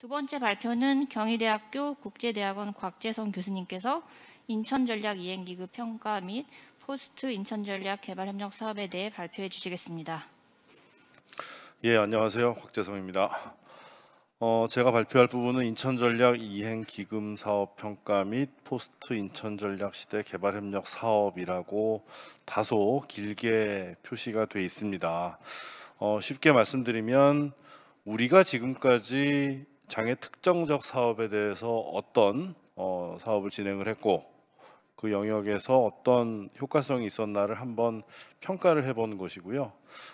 두 번째 발표는 경희대학교 국제대학원 곽재성 교수님께서 인천전략 이행기구 평가 및 포스트 인천전략 개발협력 사업에 대해 발표해 주시겠습니다. 예, 안녕하세요. 곽재성입니다. 어, 제가 발표할 부분은 인천전략 이행기금 사업 평가 및 포스트 인천전략 시대 개발협력 사업이라고 다소 길게 표시가 돼 있습니다. 어, 쉽게 말씀드리면 우리가 지금까지 장애 특정적 사업에 대해서 어떤 어, 사업을 진행을 했고 그 영역에서 어떤 효과성이 있었나를 한번 평가를 해본 것이고요.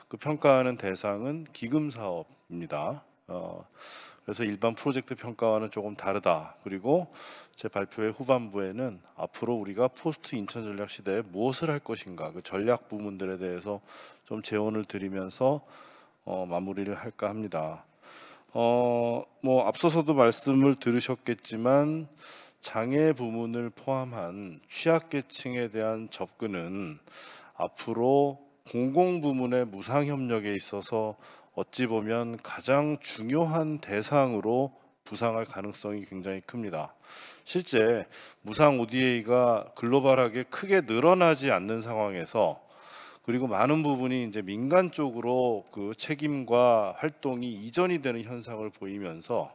그 평가하는 대상은 기금 사업입니다. 어, 그래서 일반 프로젝트 평가와는 조금 다르다. 그리고 제 발표의 후반부에는 앞으로 우리가 포스트 인천 전략 시대에 무엇을 할 것인가 그 전략 부분들에 대해서 좀 재원을 드리면서 어, 마무리를 할까 합니다. 어, 뭐 앞서서도 말씀을 들으셨겠지만 장애 부문을 포함한 취약계층에 대한 접근은 앞으로 공공 부문의 무상 협력에 있어서 어찌 보면 가장 중요한 대상으로 부상할 가능성이 굉장히 큽니다. 실제 무상 ODA가 글로벌하게 크게 늘어나지 않는 상황에서 그리고 많은 부분이 이제 민간 쪽으로 그 책임과 활동이 이전이 되는 현상을 보이면서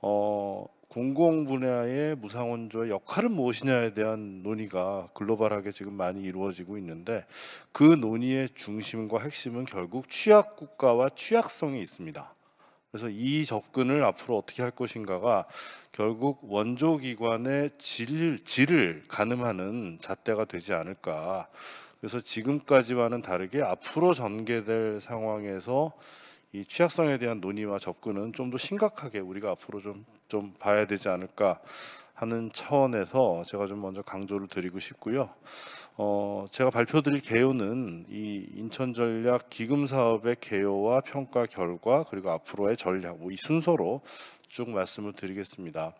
어, 공공 분야의 무상원조의 역할은 무엇이냐에 대한 논의가 글로벌하게 지금 많이 이루어지고 있는데 그 논의의 중심과 핵심은 결국 취약 국가와 취약성이 있습니다. 그래서 이 접근을 앞으로 어떻게 할 것인가가 결국 원조 기관의 질, 질을 가늠하는 잣대가 되지 않을까. 그래서 지금까지와는 다르게 앞으로 전개될 상황에서 이 취약성에 대한 논의와 접근은 좀 더 심각하게 우리가 앞으로 좀, 좀 봐야 되지 않을까 하는 차원에서 제가 좀 먼저 강조를 드리고 싶고요. 어, 제가 발표드릴 개요는 이 인천전략 기금 사업의 개요와 평가 결과 그리고 앞으로의 전략 뭐이 순서로 쭉 말씀을 드리겠습니다.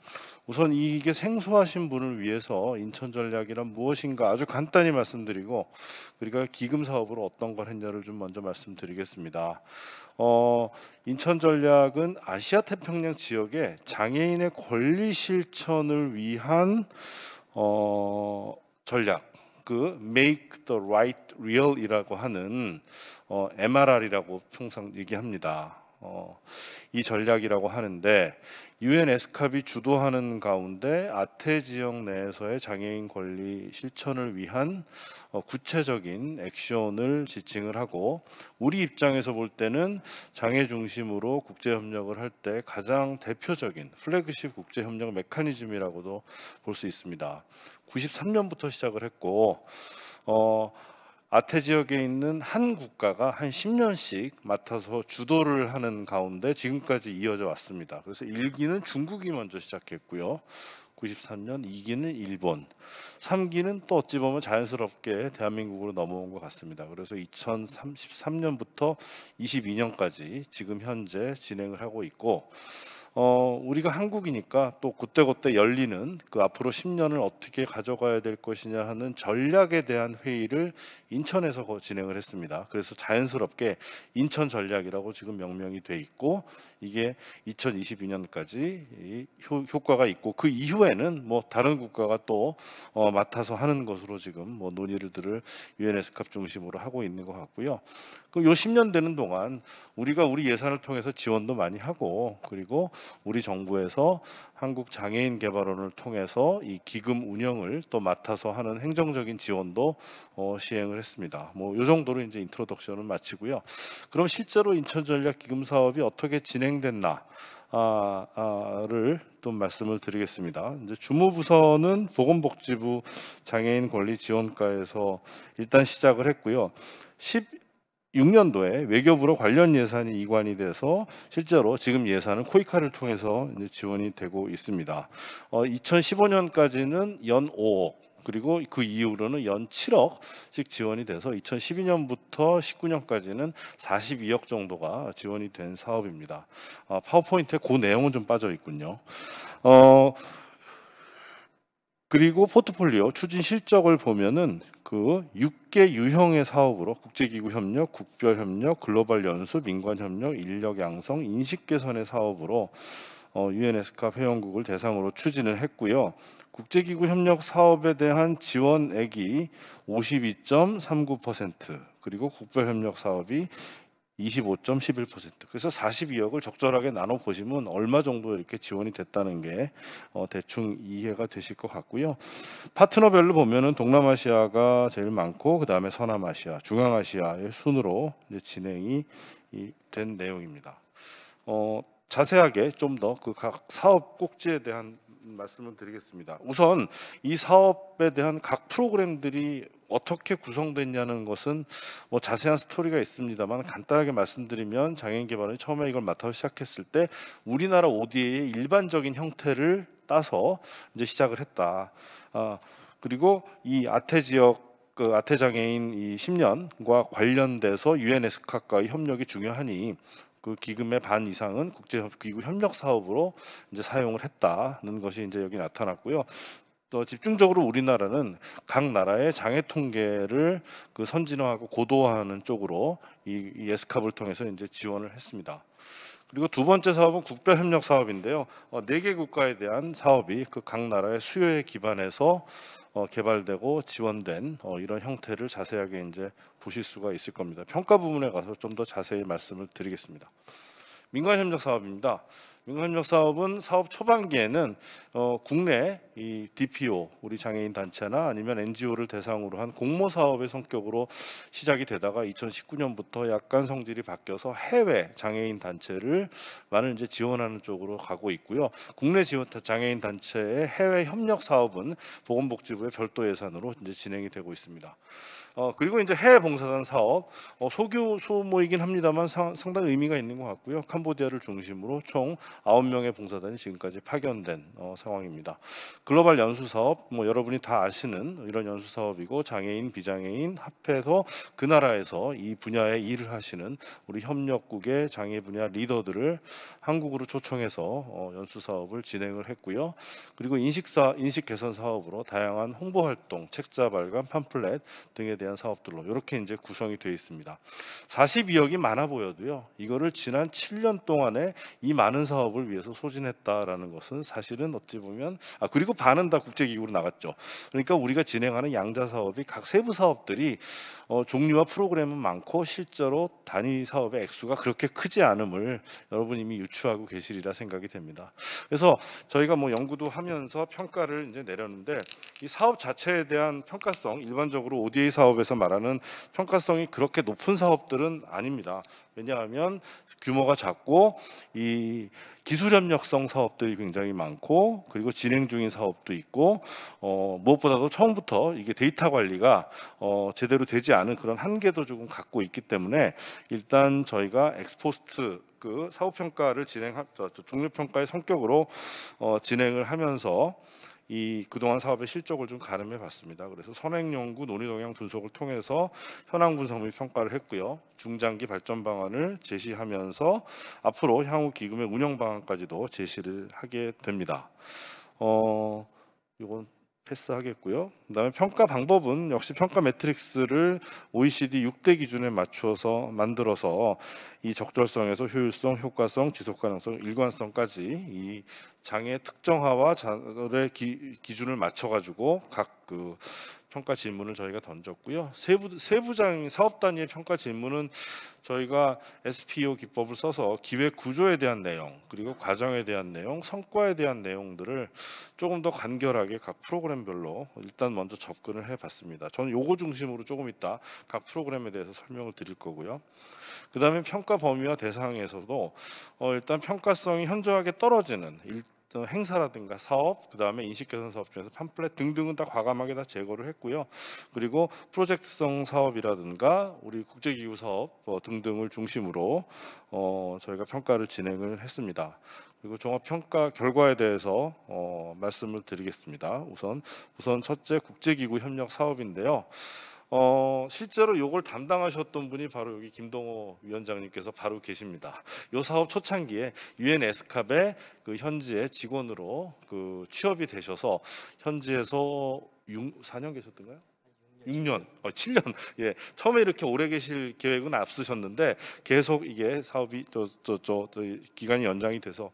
우선 이게 생소하신 분을 위해서 인천 전략이란 무엇인가 아주 간단히 말씀드리고 우리가 기금 사업으로 어떤 걸 했냐를 좀 먼저 말씀드리겠습니다. 어, 인천 전략은 아시아 태평양 지역의 장애인의 권리 실천을 위한 어, 전략 그 Make the Right Real이라고 하는 어, MRR이라고 통상 얘기합니다. 어, 이 전략이라고 하는데 유엔 에스캅이 주도하는 가운데 아태 지역 내에서의 장애인 권리 실천을 위한 어, 구체적인 액션을 지칭을 하고 우리 입장에서 볼 때는 장애 중심으로 국제 협력을 할 때 가장 대표적인 플래그십 국제 협력 메커니즘이라고도 볼 수 있습니다. 93년부터 시작을 했고 어, 아태 지역에 있는 한 국가가 한 10년씩 맡아서 주도를 하는 가운데 지금까지 이어져 왔습니다. 그래서 1기는 중국이 먼저 시작했고요. 93년 2기는 일본, 3기는 또 어찌 보면 자연스럽게 대한민국으로 넘어온 것 같습니다. 그래서 2033년부터 22년까지 지금 현재 진행을 하고 있고 어, 우리가 한국이니까 또 그때그때 열리는 그 앞으로 10년을 어떻게 가져가야 될 것이냐 하는 전략에 대한 회의를 인천에서 진행을 했습니다. 그래서 자연스럽게 인천 전략이라고 지금 명명이 돼 있고 이게 2022년까지 효, 과가 있고 그 이후에는 뭐 다른 국가가 또 어, 맡아서 하는 것으로 지금 뭐 논의를 들을 UNSCAP 중심으로 하고 있는 것 같고요. 또요 그 10년 되는 동안 우리가 우리 예산을 통해서 지원도 많이 하고 그리고 우리 정부에서 한국 장애인 개발원을 통해서 이 기금 운영을 또 맡아서 하는 행정적인 지원도 어, 시행을 했습니다. 뭐요 정도로 이제 인트로덕션을 마치고요. 그럼 실제로 인천 전략 기금 사업이 어떻게 진행됐나? 아, 를좀 말씀을 드리겠습니다. 이제 주무부서는 보건복지부 장애인 권리 지원과에서 일단 시작을 했고요. 10 6년도에 외교부로 관련 예산이 이관이 돼서 실제로 지금 예산은 코이카를 통해서 지원이 되고 있습니다. 어, 2015년까지는 연 5억 그리고 그 이후로는 연 7억씩 지원이 돼서 2012년부터 19년까지는 42억 정도가 지원이 된 사업입니다. 어, 파워포인트에 그 내용은 좀 빠져 있군요. 어, 그리고 포트폴리오 추진 실적을 보면은 그 6개 유형의 사업으로 국제기구 협력, 국별 협력, 글로벌 연수, 민관 협력, 인력 양성, 인식 개선의 사업으로 어, UNSCA 회원국을 대상으로 추진을 했고요. 국제기구 협력 사업에 대한 지원액이 52.39% 그리고 국별 협력 사업이 25.11% 그래서 42억을 적절하게 나눠 보시면 얼마 정도 이렇게 지원이 됐다는 게 어, 대충 이해가 되실 것 같고요. 파트너별로 보면은 동남아시아가 제일 많고 그 다음에 서남아시아, 중앙아시아의 순으로 진행이 된 내용입니다. 어, 자세하게 좀더그 각 사업 꼭지에 대한 말씀을 드리겠습니다. 우선 이 사업에 대한 각 프로그램들이 어떻게 구성됐냐는 것은 뭐 자세한 스토리가 있습니다만 간단하게 말씀드리면 장애인개발원이 처음에 이걸 맡아 서 시작했을 때 우리나라 ODA의 일반적인 형태를 따서 이제 시작을 했다. 아, 그리고 이 아태 지역 그 아태 장애인 이 10년과 관련돼서 UNS카과의 협력이 중요하니 그 기금의 반 이상은 국제기구 협력 사업으로 이제 사용을 했다는 것이 이제 여기 나타났고요. 또 집중적으로 우리나라는 각 나라의 장애 통계를 그 선진화하고 고도화하는 쪽으로 이, 이 에스캅을 통해서 이제 지원을 했습니다. 그리고 두 번째 사업은 국별 협력 사업인데요. 어, 네개 국가에 대한 사업이 그 각 나라의 수요에 기반해서 어, 개발되고 지원된 어, 이런 형태를 자세하게 이제 보실 수가 있을 겁니다. 평가 부분에 가서 좀 더 자세히 말씀을 드리겠습니다. 민간 협력 사업입니다. 민간협력 사업은 사업 초반기에는 어, 국내 이 DPO 우리 장애인 단체나 아니면 NGO를 대상으로 한 공모 사업의 성격으로 시작이 되다가 2019년부터 약간 성질이 바뀌어서 해외 장애인 단체를 많은 이제 지원하는 쪽으로 가고 있고요. 국내 지원 장애인 단체의 해외 협력 사업은 보건복지부의 별도 예산으로 이제 진행이 되고 있습니다. 어, 그리고 이제 해외 봉사단 사업 어, 소규 소모이긴 합니다만 사, 상당히 의미가 있는 것 같고요. 캄보디아를 중심으로 총 9명의 봉사단이 지금까지 파견된 어, 상황입니다. 글로벌 연수 사업 뭐 여러분이 다 아시는 이런 연수 사업이고 장애인 비장애인 합해서 그 나라에서 이 분야에 일을 하시는 우리 협력국의 장애 분야 리더들을 한국으로 초청해서 어, 연수 사업을 진행을 했고요. 그리고 인식사 인식 개선 사업으로 다양한 홍보 활동, 책자 발간, 팜플렛 등에 대한 대한 사업들로 이렇게 이제 구성이 되어 있습니다. 42억이 많아 보여도요. 이거를 지난 7년 동안에 이 많은 사업을 위해서 소진했다라는 것은 사실은 어찌 보면 아 그리고 반은 다 국제기구로 나갔죠. 그러니까 우리가 진행하는 양자 사업이 각 세부 사업들이 어, 종류와 프로그램은 많고 실제로 단위 사업의 액수가 그렇게 크지 않음을 여러분 이미 유추하고 계시리라 생각이 됩니다. 그래서 저희가 뭐 연구도 하면서 평가를 이제 내렸는데 이 사업 자체에 대한 평가성 일반적으로 ODA 사업 기업에서 말하는 평가성이 그렇게 높은 사업들은 아닙니다. 왜냐하면 규모가 작고 이 기술 협력성 사업들이 굉장히 많고 그리고 진행 중인 사업도 있고 어, 무엇보다도 처음부터 이게 데이터 관리가 어, 제대로 되지 않은 그런 한계도 조금 갖고 있기 때문에 일단 저희가 엑스포스트 그 사업 평가를 진행 중립 평가의 성격으로 어, 진행을 하면서 이 그동안 사업의 실적을 좀 가늠해 봤습니다. 그래서 선행 연구 논의 동향 분석을 통해서 현황 분석 및 평가를 했고요. 중장기 발전 방안을 제시하면서 앞으로 향후 기금의 운영 방안까지도 제시를 하게 됩니다. 어 이건 패스하겠고요. 그다음에 평가 방법은 역시 평가 매트릭스를 OECD 6대 기준에 맞추어서 만들어서 이 적절성에서 효율성, 효과성, 지속 가능성, 일관성까지 이 장애 특정화와 자의 기준을 맞춰 가지고 각그 평가 질문을 저희가 던졌고요. 세부 세부장 사업 단위의 평가 질문은 저희가 SPO e 기법을 써서 기획 구조에 대한 내용, 그리고 과정에 대한 내용, 성과에 대한 내용들을 조금 더 간결하게 각 프로그램별로 일단 먼저 접근을 해 봤습니다. 저는 요거 중심으로 조금 있다 각 프로그램에 대해서 설명을 드릴 거고요. 그다음에 평가 범위와 대상에서도 어, 일단 평가성이 현저하게 떨어지는 또 행사라든가 사업, 그 다음에 인식 개선 사업 중에서 팜플렛 등등은 다 과감하게 다 제거를 했고요. 그리고 프로젝트성 사업이라든가 우리 국제기구 사업 뭐 등등을 중심으로 어, 저희가 평가를 진행을 했습니다. 그리고 종합 평가 결과에 대해서 어, 말씀을 드리겠습니다. 우선 우선 첫째 국제기구 협력 사업인데요. 어, 실제로 이걸 담당하셨던 분이 바로 여기 김동호 위원장님께서 바로 계십니다. 이 사업 초창기에 유엔 에스캅의 그 현지의 직원으로 그 취업이 되셔서 현지에서 6, 4년 계셨던가요? 6년, 어, 7년. 예, 처음에 이렇게 오래 계실 계획은 없으셨는데 계속 이게 사업이 저, 저, 저, 저 기간이 연장이 돼서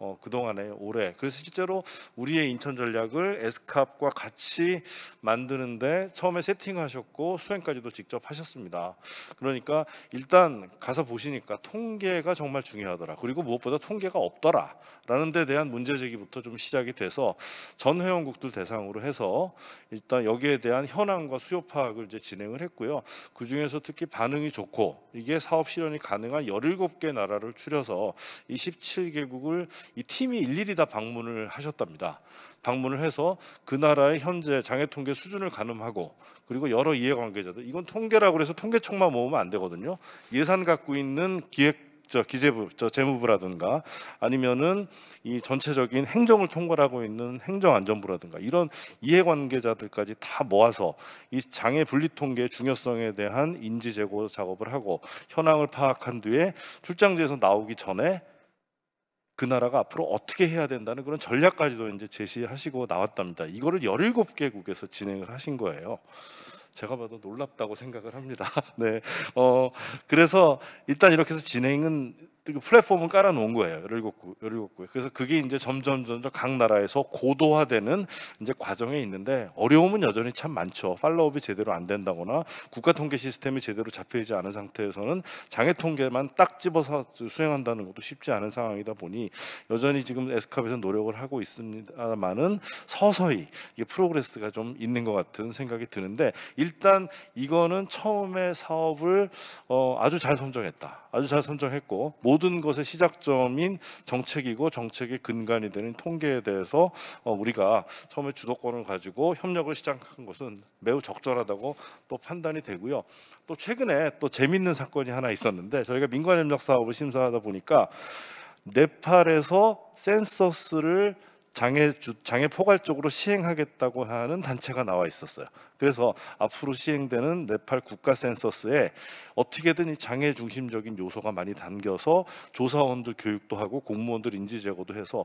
어, 그동안에 올해 그래서 실제로 우리의 인천 전략을 에스캅과 같이 만드는데 처음에 세팅하셨고 수행까지도 직접 하셨습니다. 그러니까 일단 가서 보시니까 통계가 정말 중요하더라. 그리고 무엇보다 통계가 없더라라는 데 대한 문제 제기부터 좀 시작이 돼서 전 회원국들 대상으로 해서 일단 여기에 대한 현황과 수요 파악을 이제 진행을 했고요. 그 중에서 특히 반응이 좋고 이게 사업 실현이 가능한 17개 나라를 추려서 이 17개국을 이 팀이 일일이 다 방문을 하셨답니다. 방문을 해서 그 나라의 현재 장애 통계 수준을 가늠하고 그리고 여러 이해관계자들 이건 통계라고 해서 통계청만 모으면 안 되거든요. 예산 갖고 있는 기획 저 기재부, 저 재무부라든가 아니면은 이 전체적인 행정을 통괄하고 있는 행정안전부라든가 이런 이해관계자들까지 다 모아서 이 장애 분리통계 중요성에 대한 인지 제고 작업을 하고 현황을 파악한 뒤에 출장지에서 나오기 전에 그 나라가 앞으로 어떻게 해야 된다는 그런 전략까지도 이제 제시하시고 나왔답니다. 이거를 17개국에서 진행을 하신 거예요. 제가 봐도 놀랍다고 생각을 합니다. 네. 어, 그래서 일단 이렇게 해서 진행은 그 플랫폼을 깔아놓은 거예요. 17구, 1구에 그래서 그게 이제 점점 점점 각 나라에서 고도화되는 이제 과정에 있는데 어려움은 여전히 참 많죠. 팔로업이 제대로 안 된다거나 국가 통계 시스템이 제대로 잡혀있지 않은 상태에서는 장애 통계만 딱 집어서 수행한다는 것도 쉽지 않은 상황이다 보니 여전히 지금 에스캅에서 노력을 하고 있습니다만은 서서히 이게 프로그레스가 좀 있는 것 같은 생각이 드는데 일단 이거는 처음에 사업을 어, 아주 잘 선정했다. 아주 잘 선정했고 모든 것의 시작점인 정책이고 정책의 근간이 되는 통계에 대해서 어, 우리가 처음에 주도권을 가지고 협력을 시작한 것은 매우 적절하다고 또 판단이 되고요. 또 최근에 또 재밌는 사건이 하나 있었는데 저희가 민관 협력 사업을 심사하다 보니까 네팔에서 센서스를 장애 주, 장애 포괄적으로 시행하겠다고 하는 단체가 나와 있었어요. 그래서 앞으로 시행되는 네팔 국가 센서스에 어떻게든 이 장애 중심적인 요소가 많이 담겨서 조사원들 교육도 하고 공무원들 인지 제고도 해서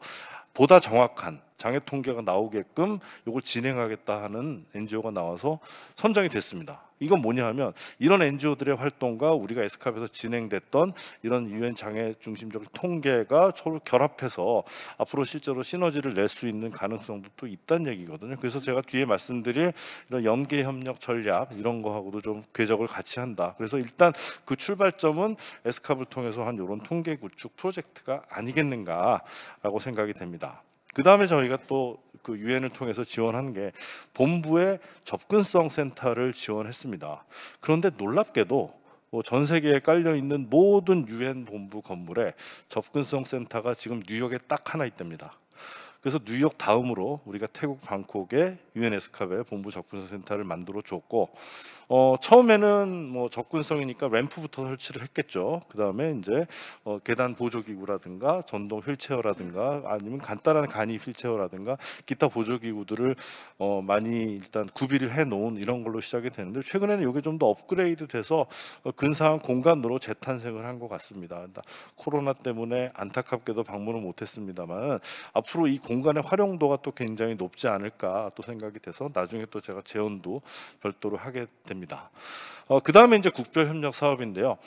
보다 정확한 장애 통계가 나오게끔 이걸 진행하겠다 하는 NGO가 나와서 선정이 됐습니다. 이건 뭐냐 하면 이런 NGO들의 활동과 우리가 에스캅에서 진행됐던 이런 유엔 장애 중심적 인 통계가 서로 결합해서 앞으로 실제로 시너지를 낼 수 있는 가능성도 또 있다는 얘기거든요. 그래서 제가 뒤에 말씀드릴 이런 연 연계 협력 전략 이런 거하고도 좀 궤적을 같이 한다. 그래서 일단 그 출발점은 에스캅을 통해서 한 이런 통계 구축 프로젝트가 아니겠는가라고 생각이 됩니다. 그 다음에 저희가 또 그 유엔을 통해서 지원한 게 본부의 접근성 센터를 지원했습니다. 그런데 놀랍게도 뭐 전 세계에 깔려 있는 모든 유엔 본부 건물에 접근성 센터가 지금 뉴욕에 딱 하나 있답니다. 그래서 뉴욕 다음으로 우리가 태국 방콕에 유엔 에스카베 본부 접근성 센터를 만들어 줬고 어, 처음에는 뭐 접근성이니까 램프부터 설치를 했겠죠. 그 다음에 이제 어, 계단 보조 기구라든가 전동 휠체어라든가 아니면 간단한 간이 휠체어라든가 기타 보조 기구들을 어, 많이 일단 구비를 해 놓은 이런 걸로 시작이 되는데 최근에는 이게 좀 더 업그레이드돼서 어, 근사한 공간으로 재탄생을 한 것 같습니다. 그러니까 코로나 때문에 안타깝게도 방문을 못했습니다만 앞으로 이 공간의 활용도가 또 굉장히 높지 않을까 또 생각이 돼서 나중에 또 제가 재원도 별도로 하게 됩니다. 어, 그 다음에 이제 국별협력 사업인데요.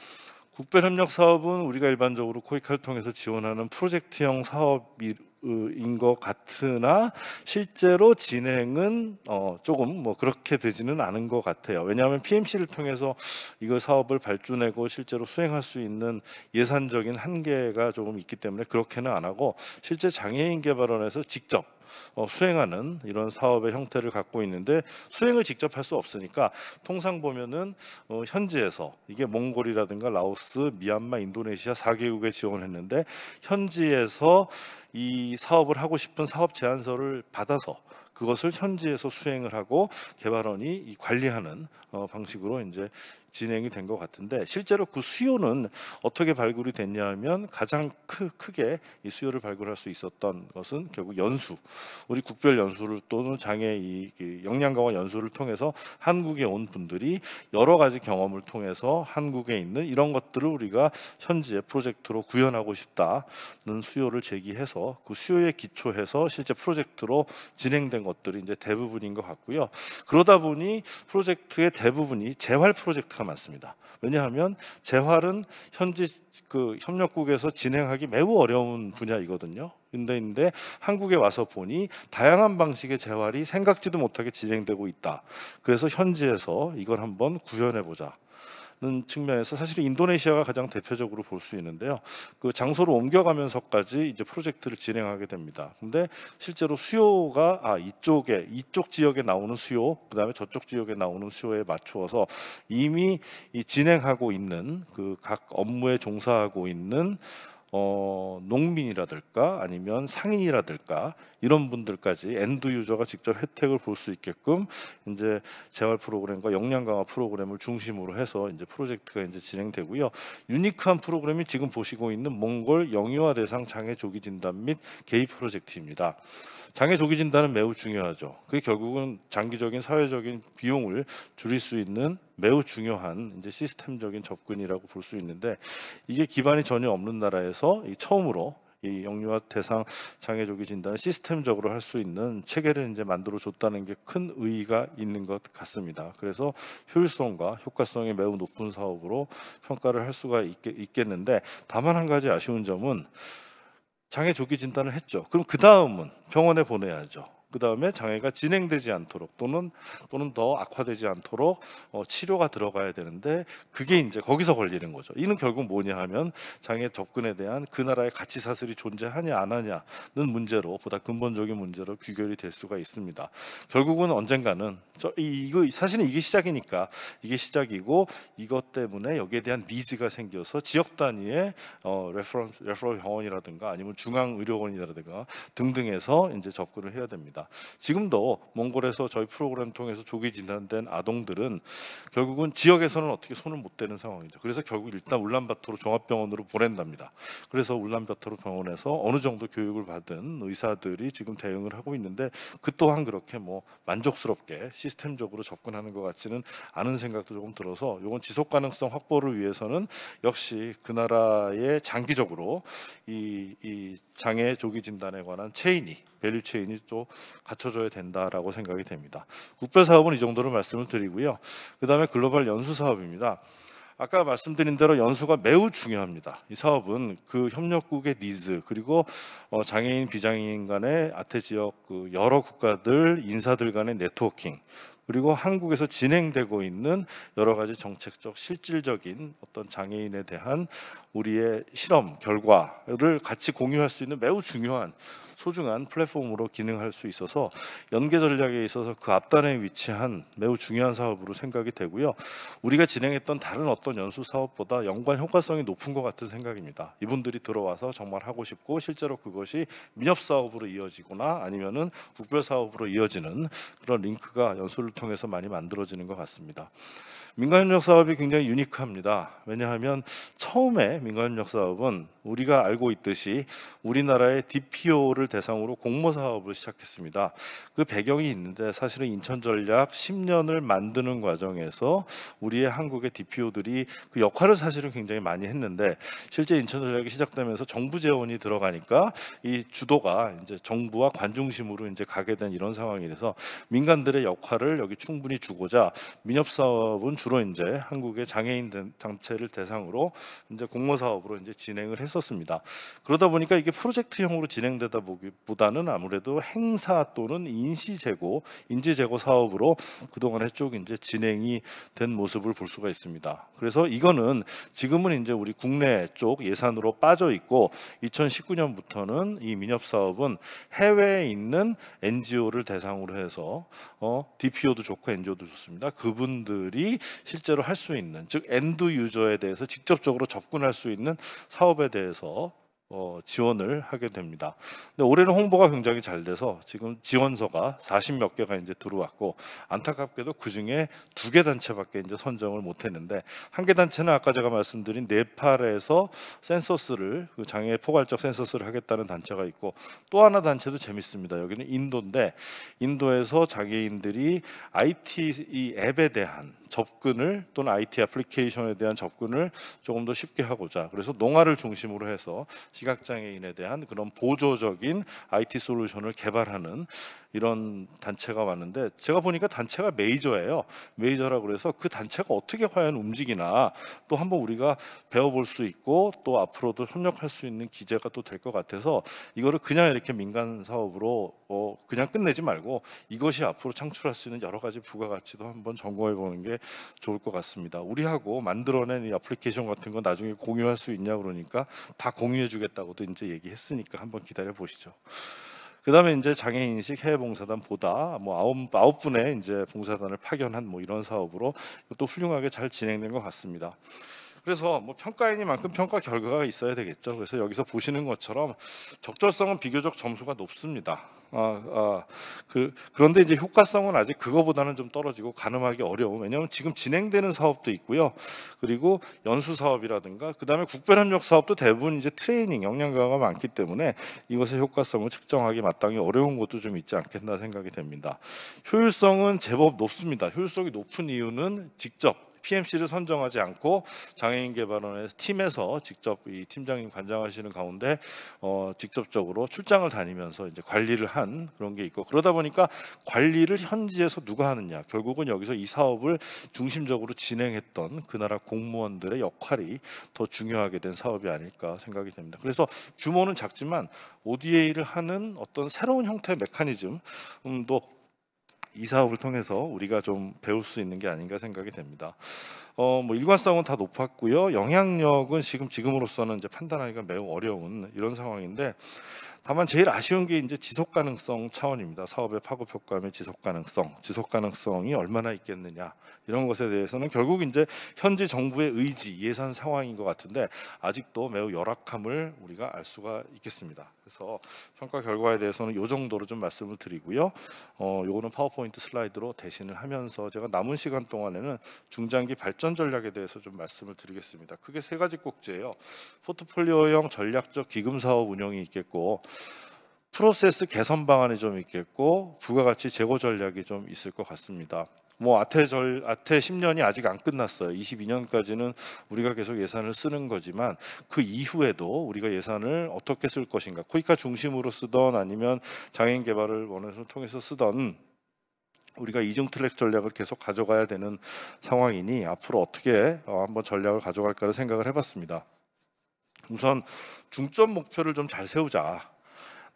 국별협력 사업은 우리가 일반적으로 코이카를 통해서 지원하는 프로젝트형 사업이 인것 같으나 실제로 진행은 어 조금 뭐 그렇게 되지는 않은 것 같아요. 왜냐하면 PMC를 통해서 이거 사업을 발주내고 실제로 수행할 수 있는 예산적인 한계가 조금 있기 때문에 그렇게는 안 하고 실제 장애인 개발원에서 직접 어, 수행하는 이런 사업의 형태를 갖고 있는데 수행을 직접 할 수 없으니까 통상 보면은 어, 현지에서 이게 몽골이라든가 라오스, 미얀마, 인도네시아 4개국에 지원했는데 현지에서 이 사업을 하고 싶은 사업 제안서를 받아서 그것을 현지에서 수행을 하고 개발원이 관리하는 어, 방식으로 이제 진행이 된 것 같은데 실제로 그 수요는 어떻게 발굴이 됐냐면 가장 크, 크게 이 수요를 발굴할 수 있었던 것은 결국 연수 우리 국별 연수를 또는 장애 이, 이 그 영양강화 연수를 통해서 한국에 온 분들이 여러 가지 경험을 통해서 한국에 있는 이런 것들을 우리가 현지의 프로젝트로 구현하고 싶다는 수요를 제기해서 그 수요에 기초해서 실제 프로젝트로 진행된 것 것들이 이제 대부분인 것 같고요. 그러다 보니 프로젝트의 대부분이 재활 프로젝트가 많습니다. 왜냐하면 재활은 현지 그 협력국에서 진행하기 매우 어려운 분야이거든요. 근데인데 한국에 와서 보니 다양한 방식의 재활이 생각지도 못하게 진행되고 있다. 그래서 현지에서 이걸 한번 구현해 보자. 측면에서 사실 인도네시아가 가장 대표적으로 볼 수 있는데요. 그 장소를 옮겨가면서까지 이제 프로젝트를 진행하게 됩니다. 근데 실제로 수요가 아 이쪽에 이쪽 지역에 나오는 수요, 그다음에 저쪽 지역에 나오는 수요에 맞추어서 이미 진행하고 있는 그 각 업무에 종사하고 있는 어, 농민이라든가 아니면 상인이라든가 이런 분들까지 엔드 유저가 직접 혜택을 볼 수 있게끔 이제 재활 프로그램과 역량 강화 프로그램을 중심으로 해서 이제 프로젝트가 이제 진행되고요. 유니크한 프로그램이 지금 보시고 있는 몽골 영유아 대상 장애 조기 진단 및 개입 프로젝트입니다. 장애 조기 진단은 매우 중요하죠. 그게 결국은 장기적인 사회적인 비용을 줄일 수 있는 매우 중요한 이제 시스템적인 접근이라고 볼 수 있는데 이게 기반이 전혀 없는 나라에서 처음으로 이 영유아 대상 장애 조기 진단을 시스템적으로 할 수 있는 체계를 이제 만들어 줬다는 게 큰 의의가 있는 것 같습니다. 그래서 효율성과 효과성이 매우 높은 사업으로 평가를 할 수가 있겠, 있겠는데 다만 한 가지 아쉬운 점은 장애 조기 진단을 했죠. 그럼 그 다음은 병원에 보내야죠. 그 다음에 장애가 진행되지 않도록 또는 또는 더 악화되지 않도록 어, 치료가 들어가야 되는데 그게 이제 거기서 걸리는 거죠. 이는 결국 뭐냐 하면 장애 접근에 대한 그 나라의 가치 사슬이 존재하냐 안 하냐는 문제로 보다 근본적인 문제로 귀결이 될 수가 있습니다. 결국은 언젠가는 저 이, 이거 사실은 이게 시작이니까 이게 시작이고 이것 때문에 여기에 대한 니즈가 생겨서 지역 단위의 어, 레퍼럴 병원이라든가 아니면 중앙 의료원이라든가 등등에서 이제 접근을 해야 됩니다. 있습니다. 지금도 몽골에서 저희 프로그램 통해서 조기 진단된 아동들은 결국은 지역에서는 어떻게 손을 못 대는 상황이죠. 그래서 결국 일단 울란바토르 종합병원으로 보낸답니다. 그래서 울란바토르 병원에서 어느 정도 교육을 받은 의사들이 지금 대응을 하고 있는데 그 또한 그렇게 뭐 만족스럽게 시스템적으로 접근하는 것 같지는 않은 생각도 조금 들어서 이건 지속 가능성 확보를 위해서는 역시 그 나라의 장기적으로 이, 이 장애 조기 진단에 관한 체인이 밸류 체인이 또 갖춰줘야 된다라고 생각이 됩니다. 국배 사업은 이 정도로 말씀을 드리고요. 그 다음에 글로벌 연수 사업입니다. 아까 말씀드린 대로 연수가 매우 중요합니다. 이 사업은 그 협력국의 니즈 그리고 어, 장애인 비장애인 간의 아태 지역 그 여러 국가들 인사들 간의 네트워킹 그리고 한국에서 진행되고 있는 여러 가지 정책적 실질적인 어떤 장애인에 대한 우리의 실험 결과를 같이 공유할 수 있는 매우 중요한 소중한 플랫폼으로 기능할 수 있어서 연계 전략에 있어서 그 앞단에 위치한 매우 중요한 사업으로 생각이 되고요. 우리가 진행했던 다른 어떤 연수 사업보다 연관 효과성이 높은 것 같은 생각입니다. 이분들이 들어와서 정말 하고 싶고 실제로 그것이 민협 사업으로 이어지거나 아니면은 국별 사업으로 이어지는 그런 링크가 연수를 통해서 많이 만들어지는 것 같습니다. 민간협력 사업이 굉장히 유니크합니다. 왜냐하면 처음에 민간협력 사업은 우리가 알고 있듯이 우리나라의 DPO를 대상으로 공모 사업을 시작했습니다. 그 배경이 있는데 사실은 인천전략 10년을 만드는 과정에서 우리의 한국의 DPO들이 그 역할을 사실은 굉장히 많이 했는데 실제 인천전략이 시작되면서 정부 재원이 들어가니까 이 주도가 이제 정부와 관중심으로 이제 가게 된 이런 상황이 돼서 민간들의 역할을 여기 충분히 주고자 민협 사업은 주로 이제 한국의 장애인 단체를 대상으로 이제 공모 사업으로 이제 진행을 했었습니다. 그러다 보니까 이게 프로젝트형으로 진행되다 보기보다는 아무래도 행사 또는 인시 제고, 인지 제고 사업으로 그동안해쭉 이제 진행이 된 모습을 볼 수가 있습니다. 그래서 이거는 지금은 이제 우리 국내 쪽 예산으로 빠져 있고 2019년부터는 이 민협 사업은 해외에 있는 NGO를 대상으로 해서 어, DPO도 좋고 NGO도 좋습니다. 그분들이 실제로 할 수 있는 즉 엔드 유저에 대해서 직접적으로 접근할 수 있는 사업에 대해서 어, 지원을 하게 됩니다. 근데 올해는 홍보가 굉장히 잘 돼서 지금 지원서가 40몇 개가 이제 들어왔고 안타깝게도 그 중에 두 개 단체밖에 이제 선정을 못했는데 한 개 단체는 아까 제가 말씀드린 네팔에서 센서스를 그 장애 포괄적 센서스를 하겠다는 단체가 있고 또 하나 단체도 재밌습니다. 여기는 인도인데 인도에서 장애인들이 IT 이 앱에 대한 접근을 또는 IT 애플리케이션에 대한 접근을 조금 더 쉽게 하고자 그래서 농아를 중심으로 해서 시각장애인에 대한 그런 보조적인 IT 솔루션을 개발하는 이런 단체가 왔는데 제가 보니까 단체가 메이저예요. 메이저라고 그래서 그 단체가 어떻게 과연 움직이나 또 한번 우리가 배워볼 수 있고 또 앞으로도 협력할 수 있는 기재가또 될 것 같아서 이거를 그냥 이렇게 민간 사업으로 어 그냥 끝내지 말고 이것이 앞으로 창출할 수 있는 여러 가지 부가가치도 한번 점검해 보는 게 좋을 것 같습니다. 우리하고 만들어낸 이 애플리케이션 같은 거 나중에 공유할 수 있냐 그러니까 다 공유해주겠다고도 이제 얘기했으니까 한번 기다려 보시죠. 그다음에 이제 장애인 식 해외 봉사단 보다 뭐 아홉 아홉 분의 이제 봉사단을 파견한 뭐 이런 사업으로 또 훌륭하게 잘 진행된 것 같습니다. 그래서 뭐 평가인이만큼 평가 결과가 있어야 되겠죠. 그래서 여기서 보시는 것처럼 적절성은 비교적 점수가 높습니다. 어, 어, 그, 그런데 이제 효과성은 아직 그거보다는 좀 떨어지고 가늠하기 어려운 왜냐하면 지금 진행되는 사업도 있고요. 그리고 연수 사업이라든가 그 다음에 국별협력 사업도 대부분 이제 트레이닝 역량 강화가 많기 때문에 이것의 효과성을 측정하기 마땅히 어려운 것도 좀 있지 않겠나 생각이 됩니다. 효율성은 제법 높습니다. 효율성이 높은 이유는 직접 PMC를 선정하지 않고 장애인 개발원의 팀에서 직접 이 팀장님 관장하시는 가운데 어, 직접적으로 출장을 다니면서 이제 관리를 한 그런 게 있고 그러다 보니까 관리를 현지에서 누가 하느냐 결국은 여기서 이 사업을 중심적으로 진행했던 그 나라 공무원들의 역할이 더 중요하게 된 사업이 아닐까 생각이 됩니다. 그래서 규모는 작지만 ODA를 하는 어떤 새로운 형태의 메커니즘도 이 사업을 통해서 우리가 좀 배울 수 있는 게 아닌가 생각이 됩니다. 어, 뭐 일관성은 다 높았고요. 영향력은 지금 지금으로서는 이제 판단하기가 매우 어려운 이런 상황인데 다만 제일 아쉬운 게 이제 지속 가능성 차원입니다. 사업의 파급 효과 및 지속 가능성, 지속 가능성이 얼마나 있겠느냐 이런 것에 대해서는 결국 이제 현재 정부의 의지, 예산 상황인 것 같은데 아직도 매우 열악함을 우리가 알 수가 있겠습니다. 그래서 평가 결과에 대해서는 이 정도로 좀 말씀을 드리고요. 어, 요거는 파워포인트 슬라이드로 대신을 하면서 제가 남은 시간 동안에는 중장기 발전 전략에 대해서 좀 말씀을 드리겠습니다. 크게 세 가지 꼭지예요. 포트폴리오형 전략적 기금 사업 운영이 있겠고 프로세스 개선 방안이 좀 있겠고 부가가치 재고 전략이 좀 있을 것 같습니다. 뭐 아태 절 아태 10년이 아직 안 끝났어요. 22년까지는 우리가 계속 예산을 쓰는 거지만 그 이후에도 우리가 예산을 어떻게 쓸 것인가. 코이카 중심으로 쓰던 아니면 장애인 개발을 원해서 통해서 쓰던 우리가 이중 트랙 전략을 계속 가져가야 되는 상황이니 앞으로 어떻게 어, 한번 전략을 가져갈까를 생각을 해봤습니다. 우선 중점 목표를 좀 잘 세우자.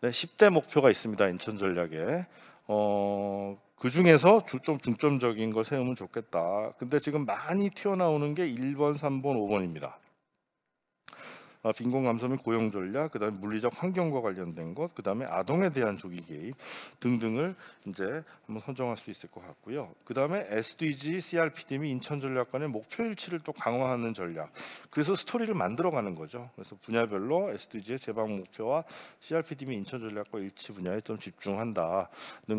네, 10대 목표가 있습니다. 인천 전략에. 어, 그 중에서 좀 중점적인 걸 세우면 좋겠다. 근데 지금 많이 튀어나오는 게 1번, 3번, 5번입니다. 어, 빈곤 감소 및 고용 전략, 그다음에 물리적 환경과 관련된 것, 그다음에 아동에 대한 조기 개입 등등을 이제 한번 선정할 수 있을 것 같고요. 그다음에 SDG, CRPD 및 인천 전략관의 목표 일치를 또 강화하는 전략. 그래서 스토리를 만들어가는 거죠. 그래서 분야별로 SDG의 재방 목표와 CRPD 및 인천 전략과 일치 분야에 좀 집중한다는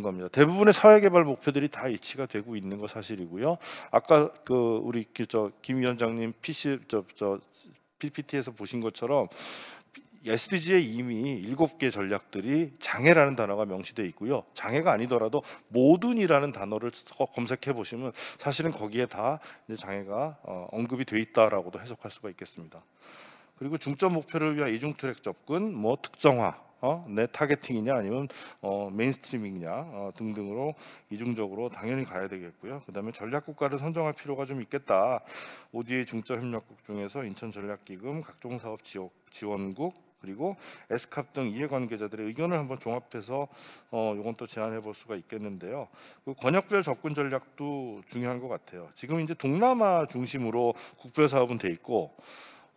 겁니다. 대부분의 사회개발 목표들이 다 일치가 되고 있는 거 사실이고요. 아까 그 우리 그 저김 위원장님 PC 저, 저 PPT에서 보신 것처럼 SDG에 이미 일곱 개 전략들이 장애라는 단어가 명시되어 있고요. 장애가 아니더라도 모든이라는 단어를 검색해 보시면 사실은 거기에 다 장애가 어, 언급이 돼 있다라고도 해석할 수가 있겠습니다. 그리고 중점 목표를 위한 이중 트랙 접근, 뭐 특정화, 어? 내 타겟팅이냐 아니면 어, 메인스트리밍이냐 어, 등등으로 이중적으로 당연히 가야 되겠고요. 그다음에 전략 국가를 선정할 필요가 좀 있겠다. ODA 중점 협력국 중에서 인천 전략기금 각종 사업 지원국 그리고 에스캅 등 이해관계자들의 의견을 한번 종합해서 어, 이건 또 제안해 볼 수가 있겠는데요. 그 권역별 접근 전략도 중요한 것 같아요. 지금 이제 동남아 중심으로 국별 사업은 돼 있고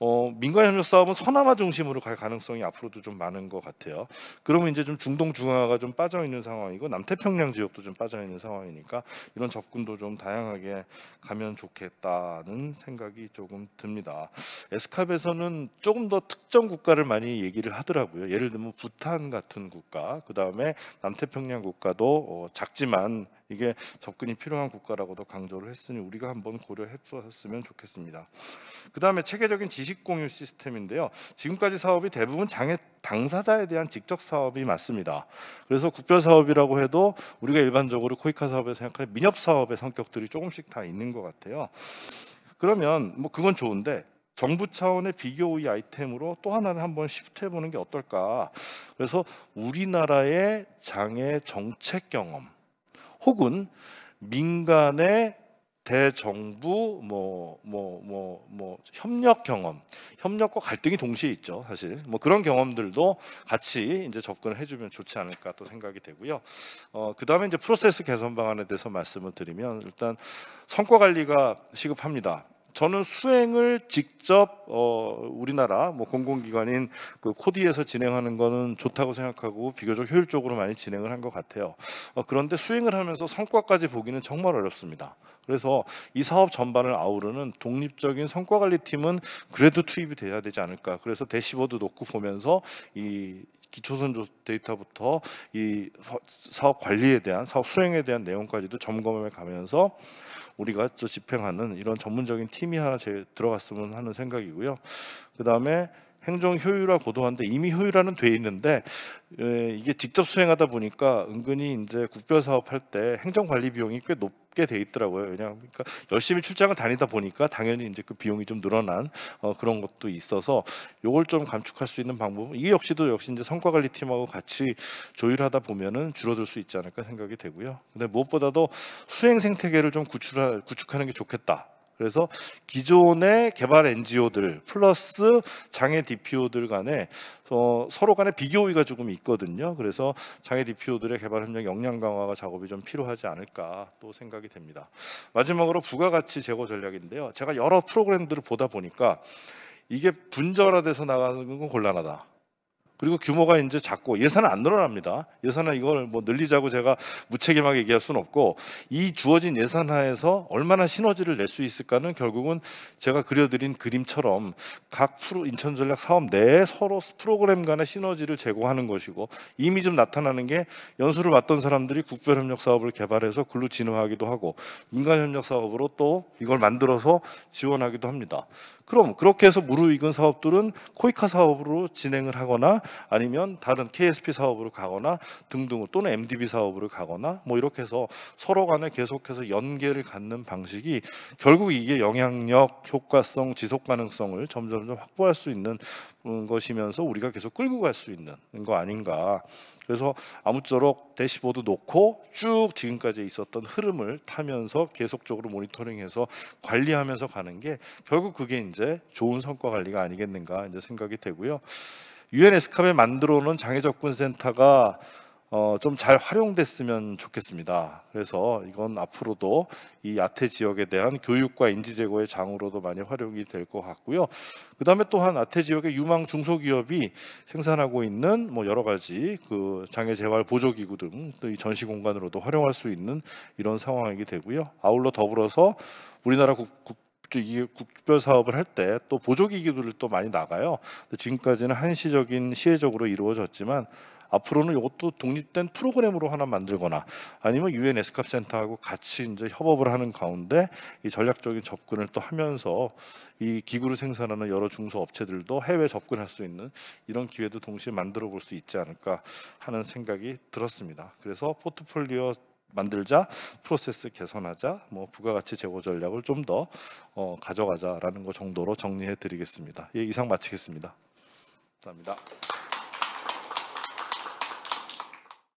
어, 민간 협력 사업은 서남아 중심으로 갈 가능성이 앞으로도 좀 많은 것 같아요. 그러면 이제 좀 중동 중화가 좀 빠져 있는 상황이고 남태평양 지역도 좀 빠져 있는 상황이니까 이런 접근도 좀 다양하게 가면 좋겠다는 생각이 조금 듭니다. 에스캅에서는 조금 더 특정 국가를 많이 얘기를 하더라고요. 예를 들면 부탄 같은 국가, 그 다음에 남태평양 국가도 어, 작지만 이게 접근이 필요한 국가라고도 강조를 했으니 우리가 한번 고려했었으면 좋겠습니다. 그 다음에 체계적인 지식 공유 시스템인데요. 지금까지 사업이 대부분 장애 당사자에 대한 직접 사업이 맞습니다. 그래서 국별 사업이라고 해도 우리가 일반적으로 코이카 사업에서 생각하는 민협 사업의 성격들이 조금씩 다 있는 것 같아요. 그러면 뭐 그건 좋은데 정부 차원의 비교 의 아이템으로 또 하나를 한번 시프트해 보는 게 어떨까? 그래서 우리나라의 장애 정책 경험 혹은 민간의 대정부 뭐 뭐, 뭐, 뭐, 협력 경험, 협력과 갈등이 동시에 있죠, 사실. 뭐 그런 경험들도 같이 이제 접근을 해주면 좋지 않을까 또 생각이 되고요. 어, 그 다음에 이제 프로세스 개선 방안에 대해서 말씀을 드리면 일단 성과 관리가 시급합니다. 저는 수행을 직접 어, 우리나라 뭐 공공기관인 그 코디에서 진행하는 거는 좋다고 생각하고 비교적 효율적으로 많이 진행을 한 것 같아요. 어, 그런데 수행을 하면서 성과까지 보기는 정말 어렵습니다. 그래서 이 사업 전반을 아우르는 독립적인 성과관리팀은 그래도 투입이 돼야 되지 않을까. 그래서 대시보드 놓고 보면서 이 기초선 조 데이터부터 이 사업 관리에 대한 사업 수행에 대한 내용까지도 점검해 가면서 우리가 또 집행하는 이런 전문적인 팀이 하나 들어갔으면 하는 생각이고요. 그 다음에 행정 효율화 고도화인데 이미 효율화는 돼 있는데 에, 예, 이게 직접 수행하다 보니까 은근히 이제 국별 사업할 때 행정 관리 비용이 꽤 높게 돼 있더라고요. 왜냐 그니까 열심히 출장을 다니다 보니까 당연히 이제 그 비용이 좀 늘어난 어, 그런 것도 있어서 요걸 좀 감축할 수 있는 방법 이게 역시도 역시 이제 성과 관리 팀하고 같이 조율하다 보면은 줄어들 수 있지 않을까 생각이 되고요. 근데 무엇보다도 수행 생태계를 좀 구축하, 구축하는 게 좋겠다. 그래서 기존의 개발 NGO들 플러스 장애 DPO들 간에 어, 서로 간에 비교 우위가 조금 있거든요. 그래서 장애 DPO들의 개발 협력 역량 강화가 작업이 좀 필요하지 않을까 또 생각이 됩니다. 마지막으로 부가가치 제거 전략인데요. 제가 여러 프로그램들을 보다 보니까 이게 분절화돼서 나가는 건 곤란하다. 그리고 규모가 이제 작고 예산은 안 늘어납니다. 예산은 이걸 뭐 늘리자고 제가 무책임하게 얘기할 수는 없고 이 주어진 예산하에서 얼마나 시너지를 낼 수 있을까는 결국은 제가 그려드린 그림처럼 각 프로 인천 전략 사업 내에 서로 프로그램 간의 시너지를 제공하는 것이고 이미 좀 나타나는 게 연수를 맡던 사람들이 국별 협력 사업을 개발해서 근로 진화하기도 하고 민간 협력 사업으로 또 이걸 만들어서 지원하기도 합니다. 그럼 그렇게 해서 무르익은 사업들은 코이카 사업으로 진행을 하거나 아니면 다른 KSP 사업으로 가거나 등등 또는 MDB 사업으로 가거나 뭐 이렇게 해서 서로 간에 계속해서 연계를 갖는 방식이 결국 이게 영향력, 효과성, 지속 가능성을 점점점 확보할 수 있는 것이면서 우리가 계속 끌고 갈 수 있는 거 아닌가. 그래서 아무쪼록 대시보드 놓고 쭉 지금까지 있었던 흐름을 타면서 계속적으로 모니터링해서 관리하면서 가는 게 결국 그게 이제 좋은 성과 관리가 아니겠는가 이제 생각이 되고요. UN 에스캅에 만들어 놓은 장애접근센터가 어, 좀 잘 활용됐으면 좋겠습니다. 그래서 이건 앞으로도 이 아태 지역에 대한 교육과 인지 제고의 장으로도 많이 활용이 될 것 같고요. 그 다음에 또한 아태 지역의 유망 중소기업이 생산하고 있는 뭐 여러 가지 그 장애 재활 보조 기구 등 또 이 전시 공간으로도 활용할 수 있는 이런 상황이 되고요. 아울러 더불어서 우리나라 국, 국 국별 사업을 할 때 또 보조기기들을 또 많이 나가요. 지금까지는 한시적인 시혜적으로 이루어졌지만 앞으로는 이것도 독립된 프로그램으로 하나 만들거나 아니면 유엔 에스캅 센터하고 같이 이제 협업을 하는 가운데 이 전략적인 접근을 또 하면서 이 기구를 생산하는 여러 중소업체들도 해외 접근할 수 있는 이런 기회도 동시에 만들어 볼 수 있지 않을까 하는 생각이 들었습니다. 그래서 포트폴리오 만들자, 프로세스 개선하자, 뭐 부가가치 제고 전략을 좀더 어, 가져가자라는 것 정도로 정리해 드리겠습니다. 예, 이상 마치겠습니다. 감사합니다.